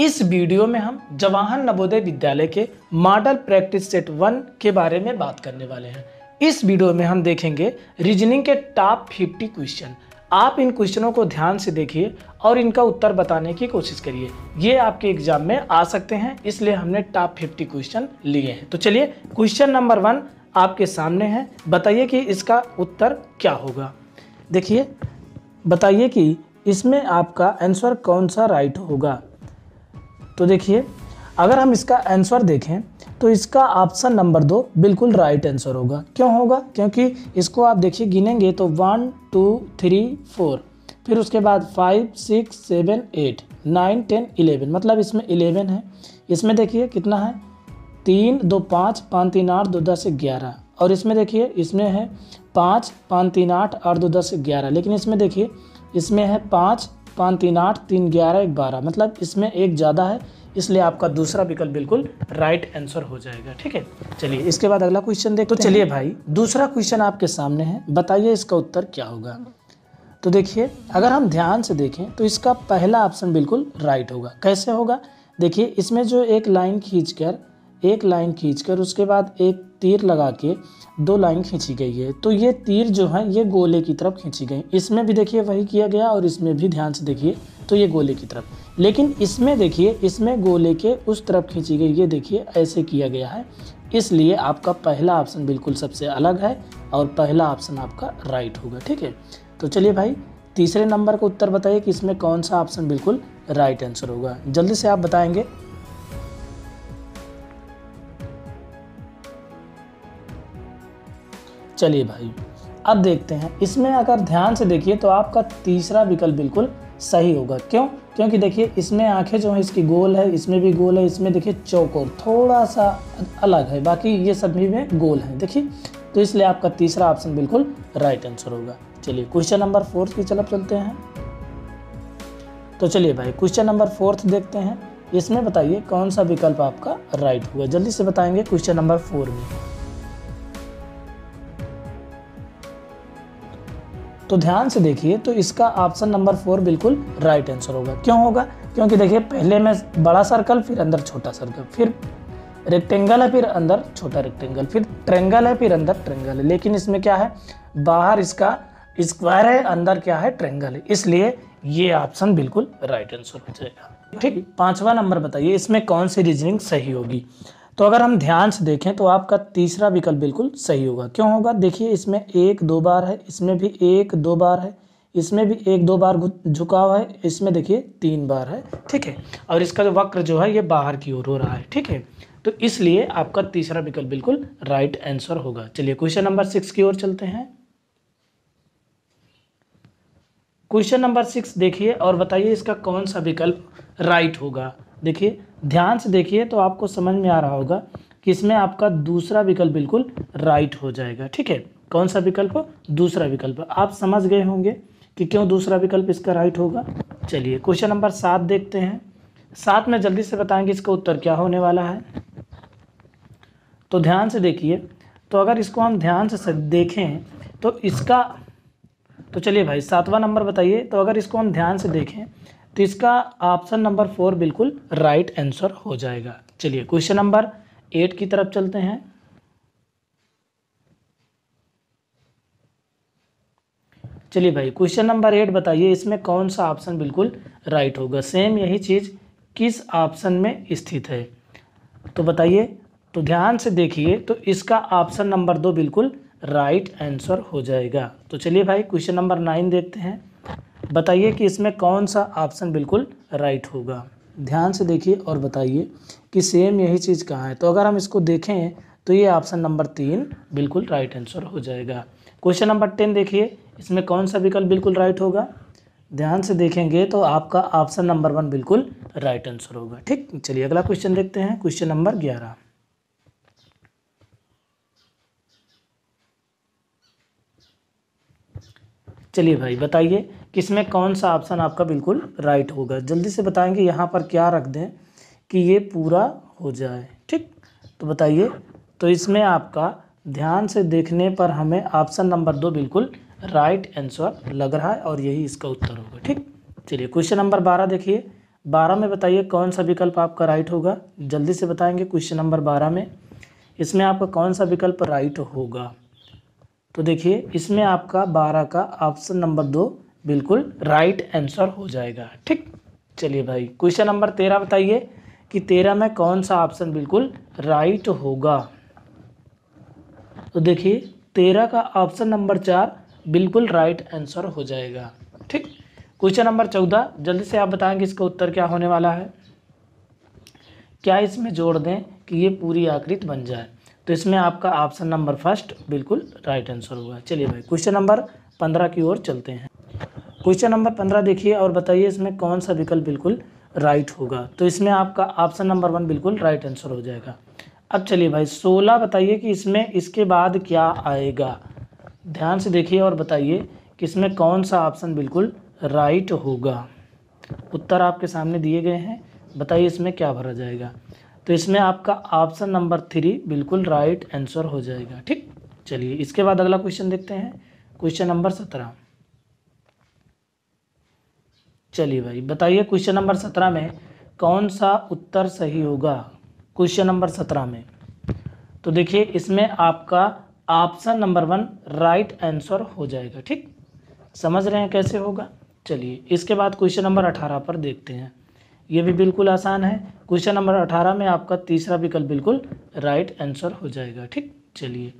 इस वीडियो में हम जवाहर नवोदय विद्यालय के मॉडल प्रैक्टिस सेट वन के बारे में बात करने वाले हैं इस वीडियो में हम देखेंगे रीजनिंग के टॉप फिफ्टी क्वेश्चन आप इन क्वेश्चनों को ध्यान से देखिए और इनका उत्तर बताने की कोशिश करिए ये आपके एग्जाम में आ सकते हैं इसलिए हमने टॉप फिफ्टी क्वेश्चन लिए हैं तो चलिए क्वेश्चन नंबर वन आपके सामने है बताइए कि इसका उत्तर क्या होगा देखिए बताइए कि इसमें आपका आंसर कौन सा राइट होगा तो देखिए अगर हम इसका आंसर देखें तो इसका ऑप्शन नंबर दो बिल्कुल राइट आंसर होगा क्यों होगा क्योंकि इसको आप देखिए गिनेंगे तो वन टू थ्री फोर फिर उसके बाद five six seven eight nine ten eleven मतलब इसमें इलेवन है इसमें देखिए कितना है तीन दो पाँच पाँच तीन आठ दो दस ग्यारह और इसमें देखिए इसमें है पाँच पाँच तीन आठ आठ दो दस ग्यारह लेकिन इसमें देखिए इसमें है पाँच पाँच तीन आठ तीन ग्यारह एक बारह मतलब इसमें एक ज़्यादा है इसलिए आपका दूसरा विकल्प बिल्कुल राइट आंसर हो जाएगा ठीक है चलिए इसके बाद अगला क्वेश्चन देखते तो चलिए भाई दूसरा क्वेश्चन आपके सामने है बताइए इसका उत्तर क्या होगा तो देखिए अगर हम ध्यान से देखें तो इसका पहला ऑप्शन बिल्कुल राइट होगा कैसे होगा देखिए इसमें जो एक लाइन खींचकर एक लाइन खींचकर उसके बाद एक तीर लगा के दो लाइन खींची गई है तो ये तीर जो है ये गोले की तरफ खींची गई इसमें भी देखिए वही किया गया और इसमें भी ध्यान से देखिए तो ये गोले की तरफ लेकिन इसमें देखिए इसमें गोले के उस तरफ खींची गई ये देखिए ऐसे किया गया है इसलिए आपका पहला ऑप्शन बिल्कुल सबसे अलग है और पहला ऑप्शन आपका राइट होगा ठीक है तो चलिए भाई तीसरे नंबर का उत्तर बताइए कि इसमें कौन सा ऑप्शन बिल्कुल राइट आंसर होगा जल्दी से आप बताएंगे चलिए भाई अब देखते हैं इसमें अगर ध्यान से देखिए तो आपका तीसरा विकल्प बिल्कुल सही होगा क्यों क्योंकि देखिए इसमें आंखें जो है इसकी गोल है इसमें भी गोल है इसमें देखिए चौकोर थोड़ा सा अलग है बाकी ये सभी में गोल है देखिए तो इसलिए आपका तीसरा ऑप्शन बिल्कुल राइट आंसर होगा चलिए क्वेश्चन नंबर फोर्थ की तरफ चलते हैं तो चलिए भाई क्वेश्चन नंबर फोर्थ देखते हैं इसमें बताइए कौन सा विकल्प आपका राइट हुआ जल्दी से बताएंगे क्वेश्चन नंबर फोर में तो ध्यान से देखिए तो इसका ऑप्शन नंबर फोर बिल्कुल राइट आंसर होगा क्यों होगा क्योंकि देखिए पहले में बड़ा सर्कल फिर अंदर छोटा सर्कल फिर रेक्टेंगल है फिर अंदर छोटा रेक्टेंगल फिर ट्रेंगल है फिर अंदर ट्रेंगल है लेकिन इसमें क्या है बाहर इसका स्क्वायर है अंदर क्या है ट्रेंगल है इसलिए ये ऑप्शन बिल्कुल राइट आंसर हो जाएगा ठीक पांचवा नंबर बताइए इसमें कौन सी रीजनिंग सही होगी तो अगर हम ध्यान से देखें तो आपका तीसरा विकल्प बिल्कुल सही होगा क्यों होगा देखिए इसमें एक दो बार है इसमें भी एक दो बार है इसमें भी एक दो बार झुकाव है इसमें देखिए तीन बार है ठीक है और इसका जो वक्र जो है ये बाहर की ओर हो रहा है ठीक है तो इसलिए आपका तीसरा विकल्प बिल्कुल राइट आंसर होगा चलिए क्वेश्चन नंबर सिक्स की ओर चलते हैं क्वेश्चन नंबर सिक्स देखिए और बताइए इसका कौन सा विकल्प राइट होगा देखिए ध्यान से देखिए तो आपको समझ में आ रहा होगा कि इसमें आपका दूसरा विकल्प बिल्कुल राइट हो जाएगा ठीक है कौन सा विकल्प दूसरा विकल्प आप समझ गए होंगे कि क्यों दूसरा विकल्प इसका राइट होगा चलिए क्वेश्चन नंबर सात देखते हैं सात में जल्दी से बताएंगे इसका उत्तर क्या होने वाला है तो ध्यान से देखिए तो अगर इसको हम ध्यान से देखें तो इसका तो चलिए भाई सातवां नंबर बताइए तो अगर इसको हम ध्यान से देखें तो इसका ऑप्शन नंबर फोर बिल्कुल राइट आंसर हो जाएगा चलिए क्वेश्चन नंबर एट की तरफ चलते हैं चलिए भाई क्वेश्चन नंबर एट बताइए इसमें कौन सा ऑप्शन बिल्कुल राइट होगा सेम यही चीज़ किस ऑप्शन में स्थित है तो बताइए तो ध्यान से देखिए तो इसका ऑप्शन नंबर दो बिल्कुल राइट आंसर हो जाएगा तो चलिए भाई क्वेश्चन नंबर नाइन देखते हैं बताइए कि इसमें कौन सा ऑप्शन बिल्कुल राइट होगा ध्यान से देखिए और बताइए कि सेम यही चीज़ कहाँ है तो अगर हम इसको देखें तो ये ऑप्शन नंबर तीन बिल्कुल राइट आंसर हो जाएगा क्वेश्चन नंबर टेन देखिए इसमें कौन सा विकल्प बिल्कुल राइट होगा ध्यान से देखेंगे तो आपका ऑप्शन नंबर वन बिल्कुल राइट आंसर होगा ठीक चलिए अगला क्वेश्चन देखते हैं क्वेश्चन नंबर ग्यारह चलिए भाई बताइए कि इसमें कौन सा ऑप्शन आपका बिल्कुल राइट होगा जल्दी से बताएंगे यहाँ पर क्या रख दें कि ये पूरा हो जाए ठीक तो बताइए तो इसमें आपका ध्यान से देखने पर हमें ऑप्शन नंबर दो बिल्कुल राइट आंसर लग रहा है और यही इसका उत्तर होगा ठीक चलिए क्वेश्चन नंबर बारह देखिए बारह में बताइए कौन सा विकल्प आपका राइट होगा जल्दी से बताएंगे क्वेश्चन नंबर बारह में इसमें आपका कौन सा विकल्प राइट होगा तो देखिए इसमें आपका बारह का ऑप्शन नंबर दो बिल्कुल राइट आंसर हो जाएगा ठीक चलिए भाई क्वेश्चन नंबर तेरह बताइए कि तेरह में कौन सा ऑप्शन बिल्कुल राइट होगा तो देखिए तेरह का ऑप्शन नंबर चार बिल्कुल राइट आंसर हो जाएगा ठीक क्वेश्चन नंबर चौदह जल्दी से आप बताएंगे इसका उत्तर क्या होने वाला है क्या इसमें जोड़ दें कि ये पूरी आकृति बन जाए तो इसमें आपका ऑप्शन नंबर फर्स्ट बिल्कुल राइट आंसर होगा चलिए भाई क्वेश्चन नंबर पंद्रह की ओर चलते हैं क्वेश्चन नंबर पंद्रह देखिए और बताइए इसमें कौन सा विकल्प बिल्कुल राइट होगा तो इसमें आपका ऑप्शन नंबर वन बिल्कुल राइट आंसर हो जाएगा अब चलिए भाई सोलह बताइए कि इसमें इसके बाद क्या आएगा ध्यान से देखिए और बताइए कि इसमें कौन सा ऑप्शन बिल्कुल राइट होगा उत्तर आपके सामने दिए गए हैं बताइए इसमें क्या भरा जाएगा तो इसमें आपका ऑप्शन नंबर थ्री बिल्कुल राइट आंसर हो जाएगा ठीक चलिए इसके बाद अगला क्वेश्चन देखते हैं क्वेश्चन नंबर सत्रह चलिए भाई बताइए क्वेश्चन नंबर सत्रह में कौन सा उत्तर सही होगा क्वेश्चन नंबर सत्रह में तो देखिए इसमें आपका option number one right answer हो जाएगा ठीक समझ रहे हैं कैसे होगा चलिए इसके बाद क्वेश्चन नंबर अठारह पर देखते हैं ये भी बिल्कुल आसान है क्वेश्चन नंबर अठारह में आपका तीसरा विकल्प बिल्कुल राइट आंसर हो जाएगा ठीक चलिए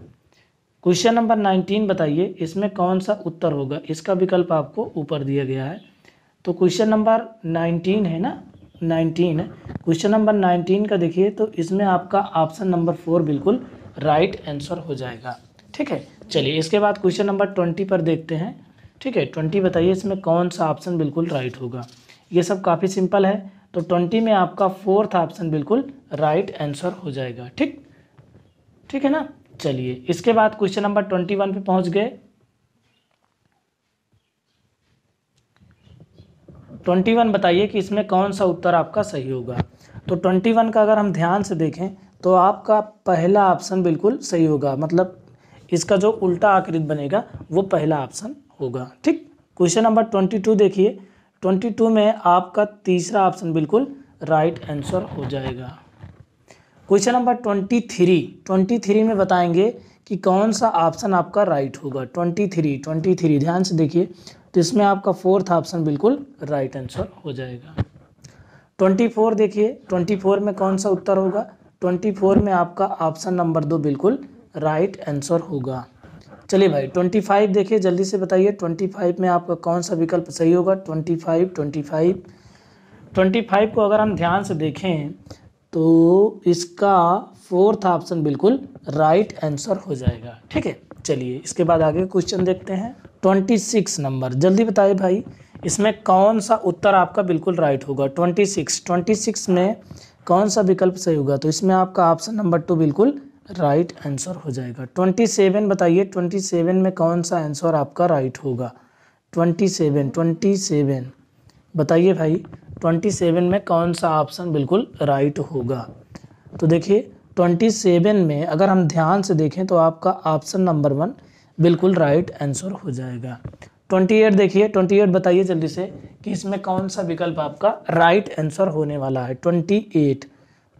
क्वेश्चन नंबर नाइनटीन बताइए इसमें कौन सा उत्तर होगा इसका विकल्प आपको ऊपर दिया गया है तो क्वेश्चन नंबर नाइनटीन है ना नाइनटीन क्वेश्चन नंबर नाइनटीन का देखिए तो इसमें आपका ऑप्शन नंबर फोर बिल्कुल राइट आंसर हो जाएगा ठीक है चलिए इसके बाद क्वेश्चन नंबर ट्वेंटी पर देखते हैं ठीक है ट्वेंटी बताइए इसमें कौन सा ऑप्शन बिल्कुल राइट होगा ये सब काफ़ी सिंपल है तो ट्वेंटी में आपका फोर्थ ऑप्शन बिल्कुल राइट आंसर हो जाएगा ठीक ठीक है ना चलिए इसके बाद क्वेश्चन नंबर ट्वेंटी वन पे पहुंच गए ट्वेंटी वन बताइए कि इसमें कौन सा उत्तर आपका सही होगा तो ट्वेंटी वन का अगर हम ध्यान से देखें तो आपका पहला ऑप्शन बिल्कुल सही होगा मतलब इसका जो उल्टा आकृत बनेगा वो पहला ऑप्शन होगा ठीक क्वेश्चन नंबर ट्वेंटी टू देखिए ट्वेंटी टू में आपका तीसरा ऑप्शन बिल्कुल राइट आंसर हो जाएगा question number twenty three twenty three में बताएंगे कि कौन सा ऑप्शन आपका राइट होगा ट्वेंटी थ्री ट्वेंटी थ्री ध्यान से देखिए तो इसमें आपका फोर्थ ऑप्शन बिल्कुल राइट आंसर हो जाएगा ट्वेंटी फोर देखिए ट्वेंटी फोर में कौन सा उत्तर होगा ट्वेंटी फोर में आपका ऑप्शन नंबर दो बिल्कुल राइट आंसर होगा चलिए भाई ट्वेंटी फाइव देखिए जल्दी से बताइए ट्वेंटी फाइव में आपका कौन सा विकल्प सही होगा twenty five twenty five twenty five को अगर हम ध्यान से देखें तो इसका फोर्थ ऑप्शन बिल्कुल राइट आंसर हो जाएगा ठीक है चलिए इसके बाद आगे क्वेश्चन देखते हैं ट्वेंटी सिक्स नंबर जल्दी बताइए भाई इसमें कौन सा उत्तर आपका बिल्कुल राइट होगा ट्वेंटी सिक्स ट्वेंटी सिक्स में कौन सा विकल्प सही होगा तो इसमें आपका ऑप्शन नंबर टू बिल्कुल राइट आंसर हो जाएगा ट्वेंटी सेवन बताइए ट्वेंटी सेवन में कौन सा आंसर आपका राइट होगा ट्वेंटी सेवन ट्वेंटी सेवन बताइए भाई ट्वेंटी सेवन में कौन सा ऑप्शन बिल्कुल राइट होगा तो देखिए ट्वेंटी सेवन में अगर हम ध्यान से देखें तो आपका ऑप्शन नंबर वन बिल्कुल राइट आंसर हो जाएगा ट्वेंटी एट देखिए ट्वेंटी एट बताइए जल्दी से कि इसमें कौन सा विकल्प आपका राइट आंसर होने वाला है ट्वेंटी एट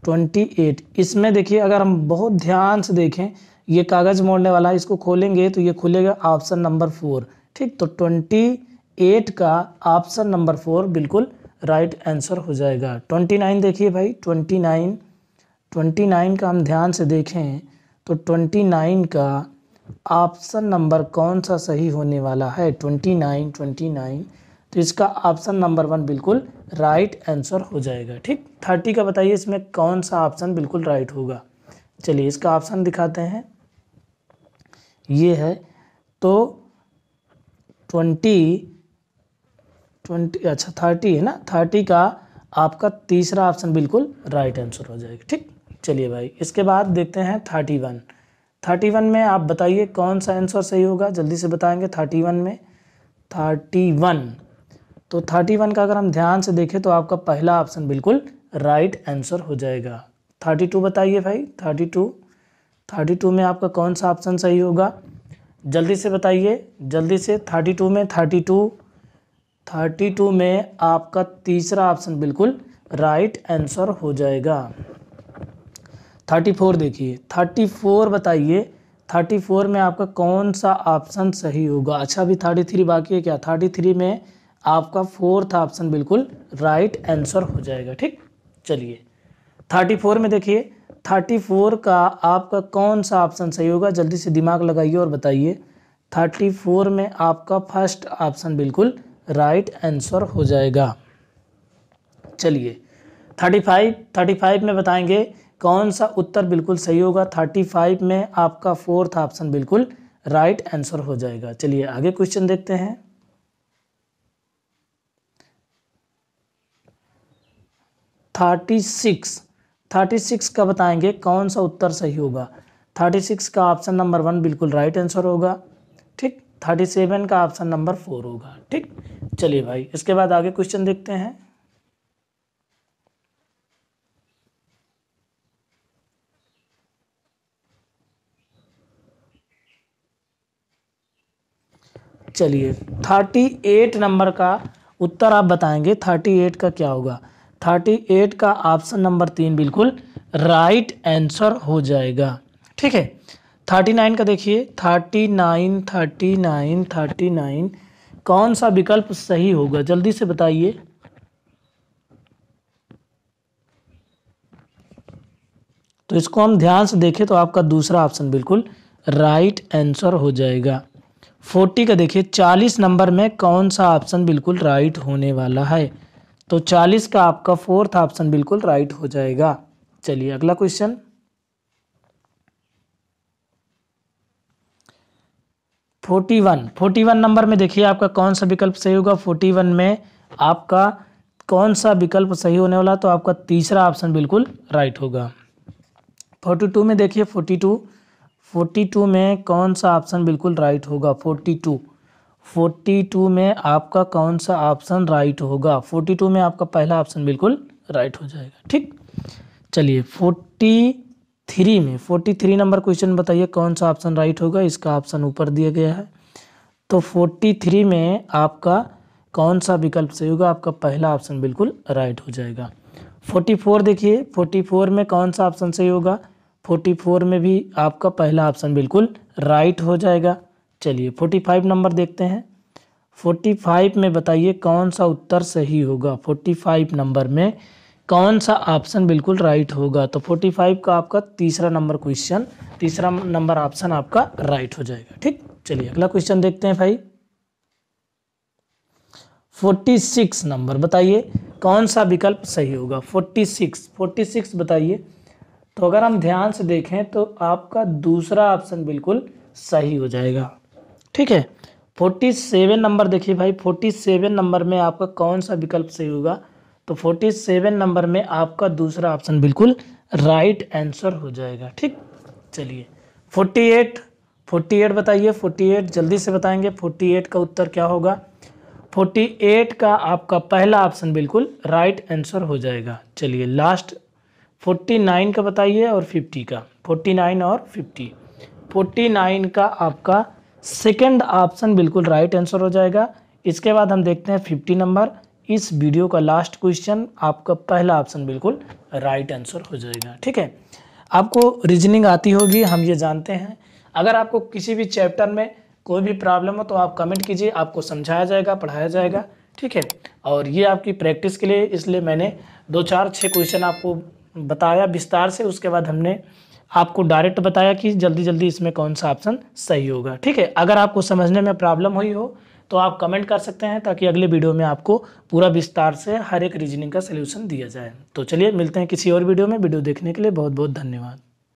ट्वेंटी एट इसमें देखिए अगर हम बहुत ध्यान से देखें ये कागज़ मोड़ने वाला है इसको खोलेंगे तो ये खुलेगा ऑप्शन नंबर फोर ठीक तो ट्वेंटी एट का ऑप्शन नंबर फोर बिल्कुल राइट आंसर हो जाएगा ट्वेंटी नाइन देखिए भाई ट्वेंटी नाइन ट्वेंटी नाइन का हम ध्यान से देखें तो ट्वेंटी नाइन का ऑप्शन नंबर कौन सा सही होने वाला है ट्वेंटी नाइन ट्वेंटी नाइन तो इसका ऑप्शन नंबर वन बिल्कुल राइट आंसर हो जाएगा ठीक थर्टी का बताइए इसमें कौन सा ऑप्शन बिल्कुल राइट होगा चलिए इसका ऑप्शन दिखाते हैं ये है तो ट्वेंटी ट्वेंटी अच्छा थर्टी है ना थर्टी का आपका तीसरा ऑप्शन बिल्कुल राइट आंसर हो जाएगा ठीक चलिए भाई इसके बाद देखते हैं थर्टी वन थर्टी वन में आप बताइए कौन सा आंसर सही होगा जल्दी से बताएंगे थर्टी वन में थर्टी वन तो 31 का अगर हम ध्यान से देखें तो आपका पहला ऑप्शन बिल्कुल राइट आंसर हो जाएगा 32 बताइए भाई 32 32 में आपका कौन सा ऑप्शन सही होगा जल्दी से बताइए जल्दी से 32 में 32 32 में आपका तीसरा ऑप्शन बिल्कुल राइट आंसर हो जाएगा 34 देखिए 34 बताइए 34 में आपका कौन सा ऑप्शन सही होगा अच्छा अभी 33 बाकी है क्या 33 में आपका फोर्थ ऑप्शन बिल्कुल राइट आंसर हो जाएगा ठीक चलिए थर्टी फोर में देखिए थर्टी फोर का आपका कौन सा ऑप्शन सही होगा जल्दी से दिमाग लगाइए और बताइए थर्टी फोर में आपका फर्स्ट ऑप्शन बिल्कुल राइट आंसर हो जाएगा चलिए थर्टी फाइव थर्टी फाइव में बताएंगे कौन सा उत्तर बिल्कुल सही होगा थर्टी फाइव में आपका फोर्थ ऑप्शन बिल्कुल राइट आंसर हो जाएगा चलिए आगे क्वेश्चन देखते हैं थर्टी सिक्स थर्टी सिक्स का बताएंगे कौन सा उत्तर सही होगा थर्टी सिक्स का ऑप्शन नंबर वन बिल्कुल राइट आंसर होगा ठीक थर्टी सेवन का ऑप्शन नंबर फोर होगा ठीक चलिए भाई इसके बाद आगे क्वेश्चन देखते हैं चलिए थर्टी एट नंबर का उत्तर आप बताएंगे थर्टी एट का क्या होगा थर्टी एट का ऑप्शन नंबर तीन बिल्कुल राइट आंसर हो जाएगा ठीक है थर्टी नाइन का देखिए thirty nine thirty nine thirty nine कौन सा विकल्प सही होगा जल्दी से बताइए तो इसको हम ध्यान से देखें तो आपका दूसरा ऑप्शन बिल्कुल राइट आंसर हो जाएगा फोर्टी का देखिए चालीस नंबर में कौन सा ऑप्शन बिल्कुल राइट होने वाला है तो चालीस का आपका फोर्थ ऑप्शन बिल्कुल राइट हो जाएगा चलिए अगला question forty one forty one number में देखिए आपका कौन सा विकल्प सही होगा फोर्टी वन में आपका कौन सा विकल्प सही होने वाला तो आपका तीसरा ऑप्शन बिल्कुल राइट होगा फोर्टी टू में देखिए फोर्टी टू फोर्टी टू में कौन सा ऑप्शन बिल्कुल राइट होगा फोर्टी टू फोर्टी टू में आपका कौन सा ऑप्शन राइट होगा फोर्टी टू में आपका पहला ऑप्शन बिल्कुल राइट हो जाएगा ठीक चलिए फोर्टी थ्री में फोर्टी थ्री नंबर क्वेश्चन बताइए कौन सा ऑप्शन राइट होगा इसका ऑप्शन ऊपर दिया गया है तो फोर्टी थ्री में आपका कौन सा विकल्प सही होगा आपका पहला ऑप्शन बिल्कुल राइट हो जाएगा फोर्टी फोर देखिए फोर्टी फोर में कौन सा ऑप्शन सही होगा फोर्टी फोर में भी आपका पहला ऑप्शन बिल्कुल राइट हो जाएगा चलिए फोर्टी फाइव नंबर देखते हैं फोर्टी फाइव में बताइए कौन सा उत्तर सही होगा फोर्टी फाइव नंबर में कौन सा ऑप्शन बिल्कुल राइट होगा तो फोर्टी फाइव का आपका तीसरा नंबर क्वेश्चन तीसरा नंबर ऑप्शन आपका राइट हो जाएगा ठीक चलिए अगला क्वेश्चन देखते हैं भाई फोर्टी सिक्स नंबर बताइए कौन सा विकल्प सही होगा फोर्टी सिक्स फोर्टी सिक्स बताइए तो अगर हम ध्यान से देखें तो आपका दूसरा ऑप्शन बिल्कुल सही हो जाएगा ठीक है फोर्टी सेवन नंबर देखिए भाई फोर्टी सेवन नंबर में आपका कौन सा विकल्प सही होगा तो फोर्टी सेवन नंबर में आपका दूसरा ऑप्शन बिल्कुल राइट आंसर हो जाएगा ठीक चलिए फोर्टी एट फोर्टी एट बताइए फोर्टी एट जल्दी से बताएंगे फोर्टी एट का उत्तर क्या होगा फोर्टी एट का आपका पहला ऑप्शन बिल्कुल राइट आंसर हो जाएगा चलिए लास्ट फोर्टी नाइन का बताइए और फिफ्टी का फोर्टी नाइन और फिफ्टी फोर्टी नाइन का आपका सेकंड ऑप्शन बिल्कुल राइट आंसर हो जाएगा इसके बाद हम देखते हैं फिफ्टी नंबर इस वीडियो का लास्ट क्वेश्चन आपका पहला ऑप्शन बिल्कुल राइट आंसर हो जाएगा ठीक है आपको रीजनिंग आती होगी हम ये जानते हैं अगर आपको किसी भी चैप्टर में कोई भी प्रॉब्लम हो तो आप कमेंट कीजिए आपको समझाया जाएगा पढ़ाया जाएगा ठीक है और ये आपकी प्रैक्टिस के लिए इसलिए मैंने दो चार छः क्वेश्चन आपको बताया विस्तार से उसके बाद हमने आपको डायरेक्ट बताया कि जल्दी जल्दी इसमें कौन सा ऑप्शन सही होगा ठीक है अगर आपको समझने में प्रॉब्लम हुई हो तो आप कमेंट कर सकते हैं ताकि अगले वीडियो में आपको पूरा विस्तार से हर एक रीजनिंग का सलूशन दिया जाए तो चलिए मिलते हैं किसी और वीडियो में वीडियो देखने के लिए बहुत बहुत धन्यवाद